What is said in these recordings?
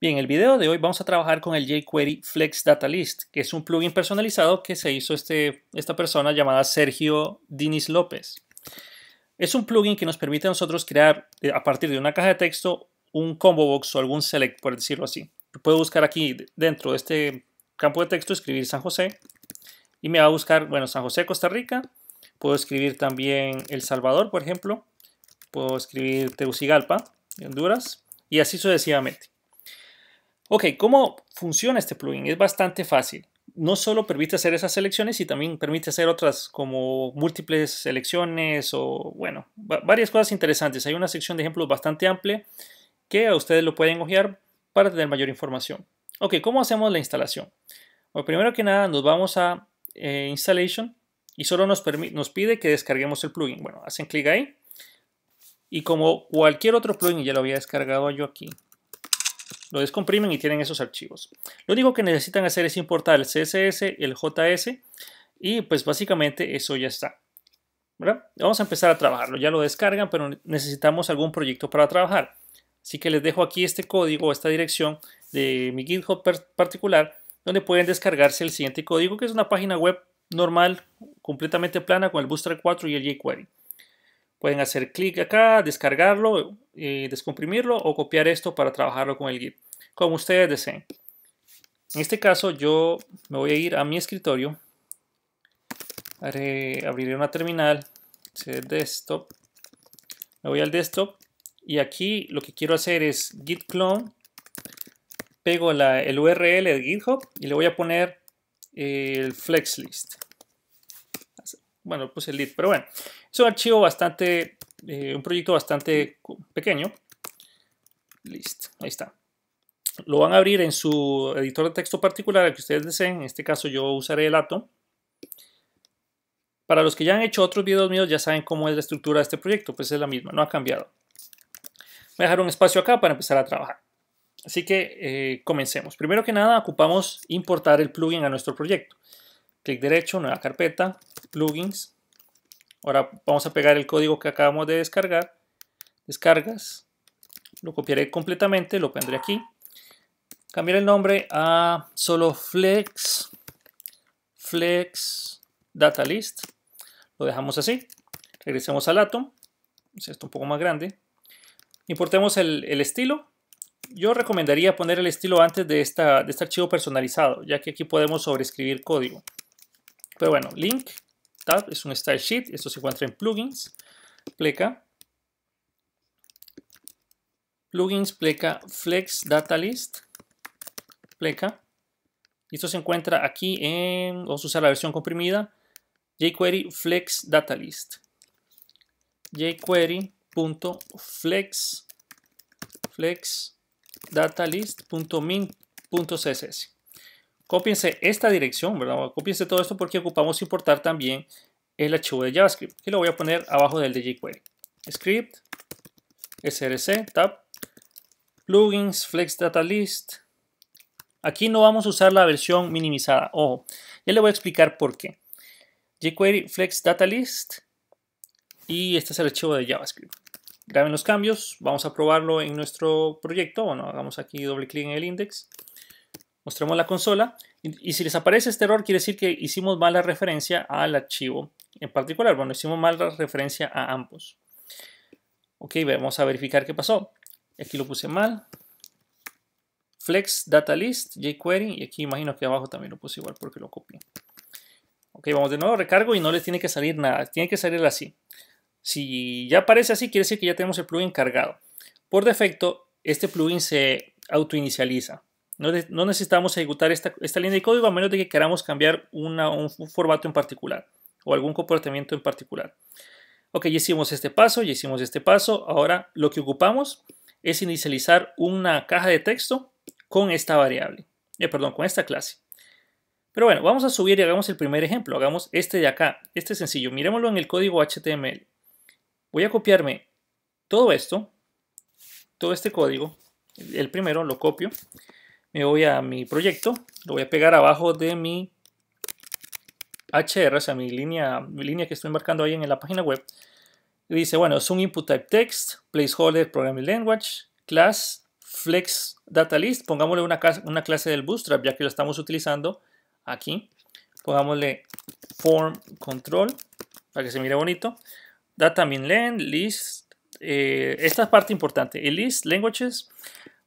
Bien, en el video de hoy vamos a trabajar con el jQuery Flex Data List, que es un plugin personalizado que se hizo este, esta persona llamada Sergio Dinis López. Es un plugin que nos permite a nosotros crear eh, a partir de una caja de texto un combo box o algún select, por decirlo así. Puedo buscar aquí dentro de este campo de texto, escribir San José y me va a buscar, bueno, San José, Costa Rica. Puedo escribir también El Salvador, por ejemplo. Puedo escribir Tegucigalpa, Honduras y así sucesivamente. Ok, ¿cómo funciona este plugin? Es bastante fácil. No solo permite hacer esas selecciones, sino también permite hacer otras como múltiples selecciones o, bueno, varias cosas interesantes. Hay una sección de ejemplos bastante amplia que a ustedes lo pueden hojear para tener mayor información. Ok, ¿cómo hacemos la instalación? Bueno, primero que nada nos vamos a eh, Installation y solo nos, nos pide que descarguemos el plugin. Bueno, hacen clic ahí. Y como cualquier otro plugin, ya lo había descargado yo aquí, lo descomprimen y tienen esos archivos. Lo único que necesitan hacer es importar el CSS, el JS y pues básicamente eso ya está. Vamos a empezar a trabajarlo. Ya lo descargan, pero necesitamos algún proyecto para trabajar. Así que les dejo aquí este código, esta dirección de mi GitHub particular, donde pueden descargarse el siguiente código, que es una página web normal, completamente plana, con el Bootstrap 4 y el jQuery. Pueden hacer clic acá, descargarlo, y eh, descomprimirlo o copiar esto para trabajarlo con el Git, como ustedes deseen. En este caso yo me voy a ir a mi escritorio, abriré una terminal, desktop, me voy al desktop y aquí lo que quiero hacer es git clone, pego el URL de GitHub y le voy a poner eh, el flex list bueno, pues el lead, pero bueno, es un archivo bastante, eh, un proyecto bastante pequeño. Listo, ahí está. Lo van a abrir en su editor de texto particular, el que ustedes deseen. En este caso yo usaré el Atom. Para los que ya han hecho otros videos míos, ya saben cómo es la estructura de este proyecto, pues es la misma, no ha cambiado. Voy a dejar un espacio acá para empezar a trabajar. Así que eh, comencemos. Primero que nada, ocupamos importar el plugin a nuestro proyecto clic derecho, nueva carpeta, plugins. Ahora vamos a pegar el código que acabamos de descargar, descargas, lo copiaré completamente, lo pondré aquí. Cambiar el nombre a solo flex, flex data list. Lo dejamos así. Regresemos al Atom. Es esto un poco más grande. Importemos el, estilo. Yo recomendaría poner el estilo antes de, de este archivo personalizado, ya que aquí podemos sobreescribir código. Pero bueno, link, tab, es un style sheet, esto se encuentra en plugins, pleca, plugins, pleca, flex data list, pleca, esto se encuentra aquí en, vamos a usar la versión comprimida, jQuery flex data list, jQuery.flex, flex data list.min.css. Cópiense esta dirección, ¿verdad? Cópiense todo esto porque ocupamos importar también el archivo de JavaScript, que lo voy a poner abajo del de jQuery. Script, src, tab, plugins, flex list. Aquí no vamos a usar la versión minimizada, ojo. Ya le voy a explicar por qué. jQuery flex list y este es el archivo de JavaScript. Graben los cambios, vamos a probarlo en nuestro proyecto. Bueno, hagamos aquí doble clic en el index mostremos la consola y, si les aparece este error quiere decir que hicimos mala referencia al archivo en particular. Bueno, hicimos mala referencia a ambos. Ok, vamos a verificar qué pasó. Aquí lo puse mal. Flex data list jQuery y aquí imagino que abajo también lo puse igual porque lo copié. Ok, vamos de nuevo, recargo y no les tiene que salir nada, tiene que salir así. Si ya aparece así, quiere decir que ya tenemos el plugin cargado. Por defecto, este plugin se autoinicializa. No, necesitamos ejecutar esta, línea de código a menos de que queramos cambiar un, formato en particular o algún comportamiento en particular. Ok, ya hicimos este paso, ya hicimos este paso. Ahora lo que ocupamos es inicializar una caja de texto con esta variable, eh, perdón, con esta clase. Pero bueno, vamos a subir y hagamos el primer ejemplo. Hagamos este de acá. Este sencillo. Miremoslo en el código HTML. Voy a copiarme todo esto, todo este código. El primero lo copio me voy a mi proyecto, lo voy a pegar abajo de mi HR, o sea, mi línea, mi línea que estoy marcando ahí en la página web. Y dice, bueno, es un input type text, placeholder programming language, class, flex data list. Pongámosle una, clase del bootstrap, ya que lo estamos utilizando aquí. Pongámosle form control, para que se mire bonito. Data min list, eh, esta es parte importante. El list, languages,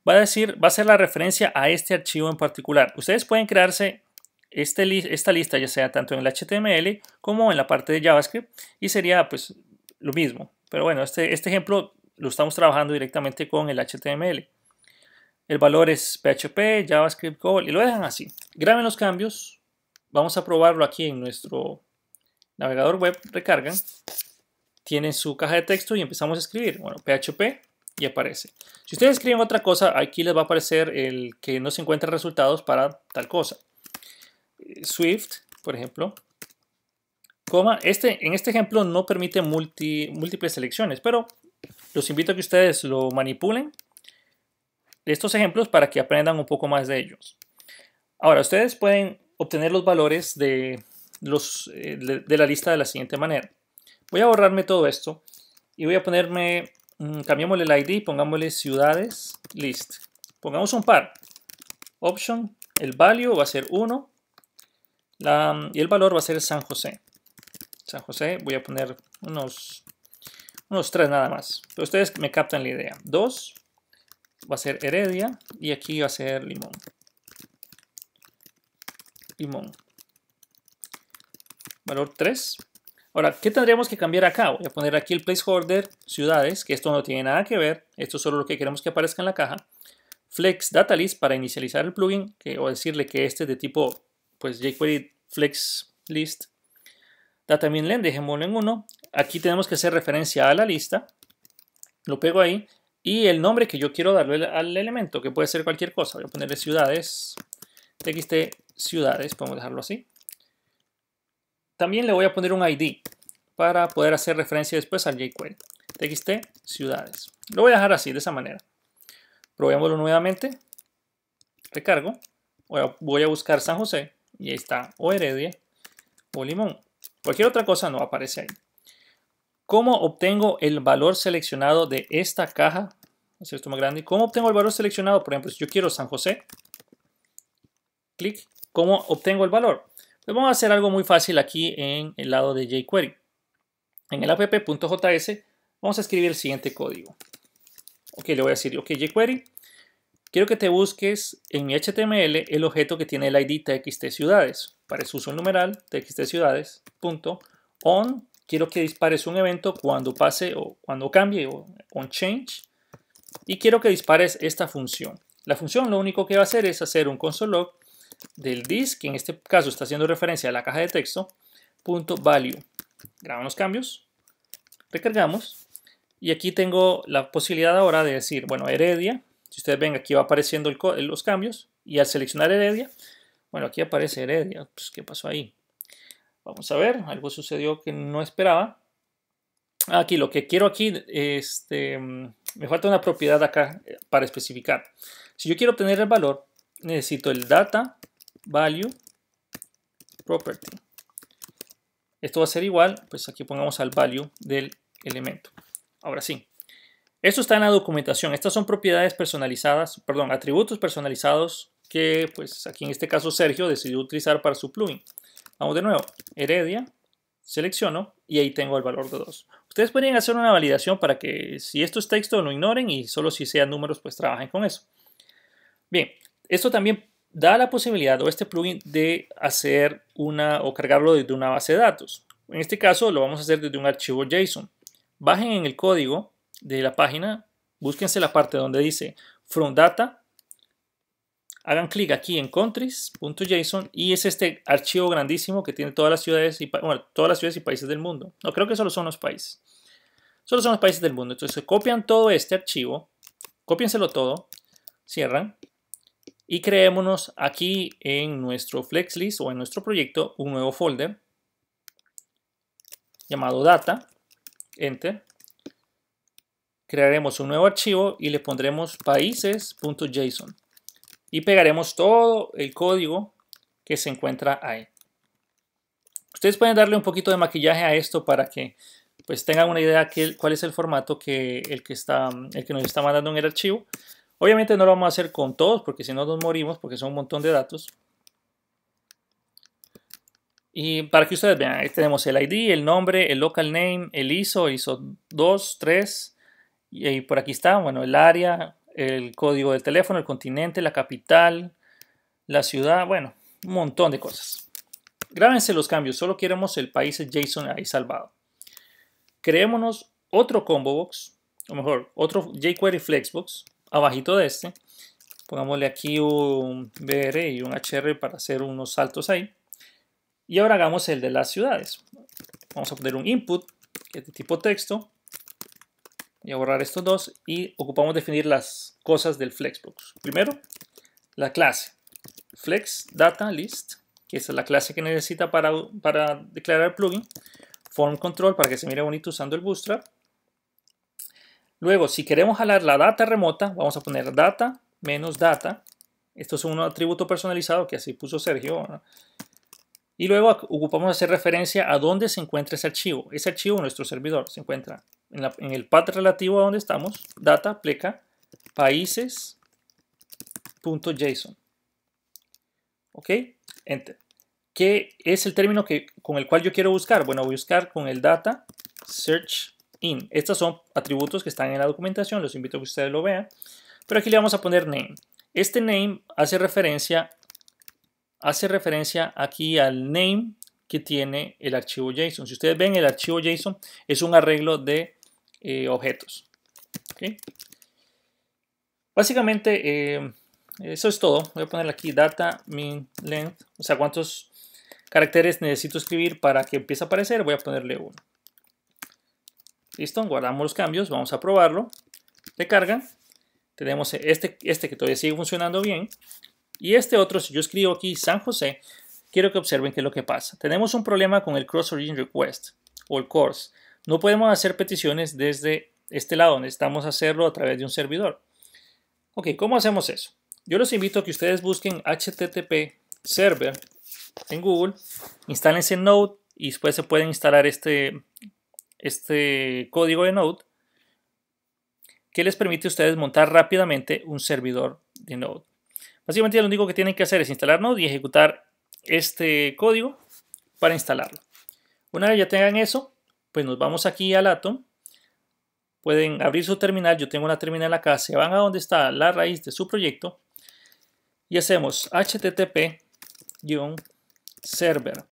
va a decir, va a ser la referencia a este archivo en particular. Ustedes pueden crearse este esta lista, ya sea tanto en el HTML como en la parte de JavaScript, y sería pues lo mismo. Pero bueno, este, este ejemplo lo estamos trabajando directamente con el HTML. El valor es PHP, JavaScript, Cobol, y lo dejan así. Graben los cambios. Vamos a probarlo aquí en nuestro navegador web. Recargan. Tienen su caja de texto y empezamos a escribir. Bueno, PHP y aparece. Si ustedes escriben otra cosa, aquí les va a aparecer el que no se encuentran resultados para tal cosa. Eh, Swift, por ejemplo, coma. Este, en este ejemplo no permite múltiples selecciones, pero los invito a que ustedes lo manipulen estos ejemplos para que aprendan un poco más de ellos. Ahora, ustedes pueden obtener los valores de, los, eh, de la lista de la siguiente manera. Voy a borrarme todo esto y voy a ponerme Mm, cambiamos el ID, pongámosle ciudades list. Pongamos un par. Option, el value va a ser 1 y el valor va a ser San José. San José, voy a poner unos, unos 3 nada más. Pero ustedes me captan la idea. 2 va a ser Heredia y aquí va a ser Limón. Limón. Valor 3. Ahora, ¿qué tendríamos que cambiar acá? Voy a poner aquí el placeholder ciudades, que esto no tiene nada que ver, esto es solo lo que queremos que aparezca en la caja. Flex data list para inicializar el plugin, que, o decirle que este es de tipo pues jQuery flex list. Data dejémoslo en uno. Aquí tenemos que hacer referencia a la lista. Lo pego ahí. Y el nombre que yo quiero darle al elemento, que puede ser cualquier cosa. Voy a ponerle ciudades. TXT ciudades, podemos dejarlo así. También le voy a poner un ID para poder hacer referencia después al jQuery. txt ciudades. Lo voy a dejar así, de esa manera. Probémoslo nuevamente. Recargo. Voy a buscar San José. Y ahí está. O Heredia. O Limón. Cualquier otra cosa no aparece ahí. ¿Cómo obtengo el valor seleccionado de esta caja? Hacer esto más grande. ¿Cómo obtengo el valor seleccionado? Por ejemplo, si yo quiero San José. Clic. ¿Cómo obtengo el valor? Pues vamos a hacer algo muy fácil aquí en el lado de jQuery. En el app.js vamos a escribir el siguiente código. Ok, le voy a decir, ok, jQuery, quiero que te busques en mi HTML el objeto que tiene el ID txt ciudades. Para eso uso el numeral txt on, quiero que dispares un evento cuando pase o cuando cambie o on change, y quiero que dispares esta función. La función lo único que va a hacer es hacer un console log del disk, que en este caso está haciendo referencia a la caja de texto, value grabamos los cambios, recargamos y aquí tengo la posibilidad ahora de decir, bueno, Heredia, si ustedes ven aquí va apareciendo los cambios y al seleccionar Heredia, bueno, aquí aparece Heredia, pues qué pasó ahí. Vamos a ver, algo sucedió que no esperaba. Aquí lo que quiero aquí, este, me falta una propiedad acá eh, para especificar. Si yo quiero obtener el valor, necesito el data value property. Esto va a ser igual, pues aquí pongamos al value del elemento. Ahora sí, esto está en la documentación. Estas son propiedades personalizadas, perdón, atributos personalizados que pues aquí en este caso Sergio decidió utilizar para su plugin. Vamos de nuevo, Heredia, selecciono y ahí tengo el valor de 2. Ustedes podrían hacer una validación para que si esto es texto lo ignoren y solo si sean números pues trabajen con eso. Bien, esto también da la posibilidad o este plugin de hacer una o cargarlo desde una base de datos. En este caso lo vamos a hacer desde un archivo JSON. Bajen en el código de la página, búsquense la parte donde dice from data, hagan clic aquí en countries.json y es este archivo grandísimo que tiene todas las ciudades y todas las ciudades y países del mundo. No creo que solo son los países. Solo son los países del mundo. Entonces copian todo este archivo, cópienselo todo, cierran y creémonos aquí en nuestro FlexList o en nuestro proyecto un nuevo folder llamado data, enter, crearemos un nuevo archivo y le pondremos países.json y pegaremos todo el código que se encuentra ahí. Ustedes pueden darle un poquito de maquillaje a esto para que pues tengan una idea de cuál es el formato que el que, está, el que nos está mandando en el archivo. Obviamente no lo vamos a hacer con todos porque si no nos morimos porque son un montón de datos. Y para que ustedes vean, ahí tenemos el ID, el nombre, el local name, el ISO, ISO 2, 3, y por aquí está, bueno, el área, el código del teléfono, el continente, la capital, la ciudad, bueno, un montón de cosas. Grábense los cambios, solo queremos el país JSON ahí salvado. Creémonos otro combo box, o mejor, otro jQuery Flexbox, abajito de este. Pongámosle aquí un BR y un HR para hacer unos saltos ahí. Y ahora hagamos el de las ciudades. Vamos a poner un input de tipo texto. Y a borrar estos dos y ocupamos definir las cosas del Flexbox. Primero, la clase flex data list, que es la clase que necesita para, para declarar el plugin, form control para que se mire bonito usando el bootstrap, Luego, si queremos jalar la data remota, vamos a poner data menos data. Esto es un atributo personalizado que así puso Sergio. Y luego ocupamos hacer referencia a dónde se encuentra ese archivo. Ese archivo nuestro servidor se encuentra en, el path relativo a donde estamos, data, pleca, países.json. ¿Ok? Enter. ¿Qué es el término que, con el cual yo quiero buscar? Bueno, voy a buscar con el data search in. Estos son atributos que están en la documentación, los invito a que ustedes lo vean. Pero aquí le vamos a poner name. Este name hace referencia, hace referencia aquí al name que tiene el archivo JSON. Si ustedes ven, el archivo JSON es un arreglo de eh, objetos. Básicamente, eh, eso es todo. Voy a poner aquí data min length, o sea, cuántos caracteres necesito escribir para que empiece a aparecer. Voy a ponerle uno. Listo, guardamos los cambios, vamos a probarlo. Le cargan. tenemos este, este que todavía sigue funcionando bien. Y este otro, si yo escribo aquí San José, quiero que observen qué es lo que pasa. Tenemos un problema con el Cross Origin Request o el course. No podemos hacer peticiones desde este lado, necesitamos hacerlo a través de un servidor. Ok, ¿cómo hacemos eso? Yo los invito a que ustedes busquen HTTP Server en Google, instálense Node y después se pueden instalar este este código de Node que les permite a ustedes montar rápidamente un servidor de Node. Básicamente lo único que tienen que hacer es instalar Node y ejecutar este código para instalarlo. Una vez ya tengan eso, pues nos vamos aquí al Atom. Pueden abrir su terminal, yo tengo una terminal acá, se van a donde está la raíz de su proyecto y hacemos http-server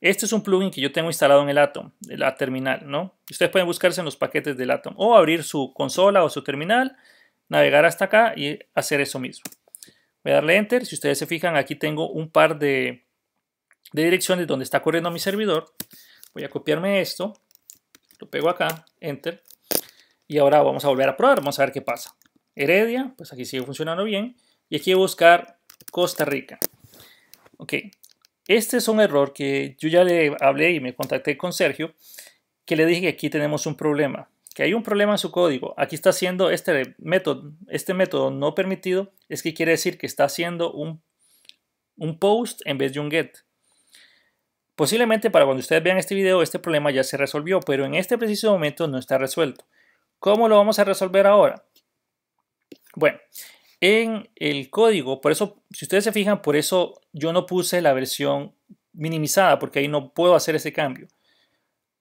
este es un plugin que yo tengo instalado en el Atom, en la terminal, ¿no? Ustedes pueden buscarse en los paquetes del Atom o abrir su consola o su terminal, navegar hasta acá y hacer eso mismo. Voy a darle Enter. Si ustedes se fijan, aquí tengo un par de, de direcciones donde está corriendo mi servidor. Voy a copiarme esto, lo pego acá, Enter. Y ahora vamos a volver a probar, vamos a ver qué pasa. Heredia, pues aquí sigue funcionando bien. Y aquí voy a buscar Costa Rica. Ok, este es un error que yo ya le hablé y me contacté con Sergio, que le dije que aquí tenemos un problema, que hay un problema en su código. Aquí está haciendo este método, este método no permitido, es que quiere decir que está haciendo un, un post en vez de un get. Posiblemente para cuando ustedes vean este video este problema ya se resolvió, pero en este preciso momento no está resuelto. ¿Cómo lo vamos a resolver ahora? Bueno, en el código, por eso, si ustedes se fijan, por eso yo no puse la versión minimizada, porque ahí no puedo hacer ese cambio.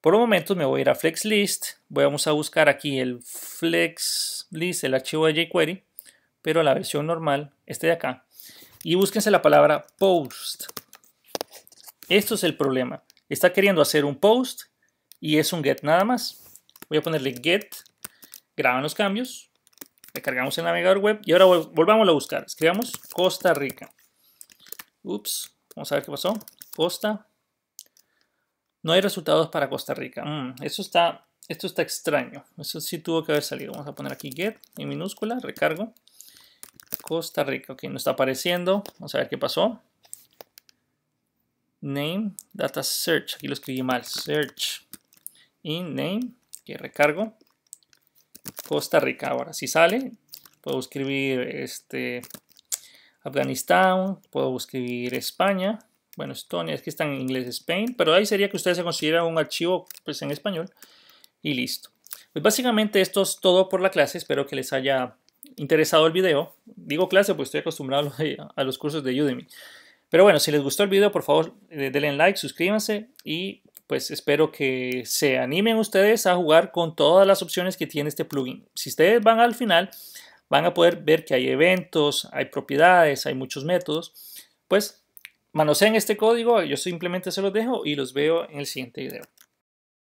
Por un momento me voy a ir a FlexList, vamos a buscar aquí el FlexList, el archivo de jQuery, pero la versión normal, este de acá, y búsquense la palabra post. Esto es el problema. Está queriendo hacer un post y es un get nada más. Voy a ponerle get, graban los cambios, Recargamos el navegador web y ahora volvámoslo volvamos a buscar. Escribamos Costa Rica. Ups, vamos a ver qué pasó. Costa. No hay resultados para Costa Rica. Mm, eso está, esto está extraño. Eso sí tuvo que haber salido. Vamos a poner aquí get en minúscula, recargo. Costa Rica. Ok, no está apareciendo. Vamos a ver qué pasó. Name, data search. Aquí lo escribí mal. Search in name. Que recargo. Costa Rica. Ahora, si sale, puedo escribir este, Afganistán, puedo escribir España. Bueno, Estonia, es que está en inglés Spain, pero ahí sería que ustedes se consideran un archivo pues, en español y listo. Pues básicamente esto es todo por la clase, espero que les haya interesado el video. Digo clase porque estoy acostumbrado a los cursos de Udemy. Pero bueno, si les gustó el video, por favor, eh, denle like, suscríbanse y pues espero que se animen ustedes a jugar con todas las opciones que tiene este plugin. Si ustedes van al final, van a poder ver que hay eventos, hay propiedades, hay muchos métodos. Pues manoseen este código, yo simplemente se los dejo y los veo en el siguiente video.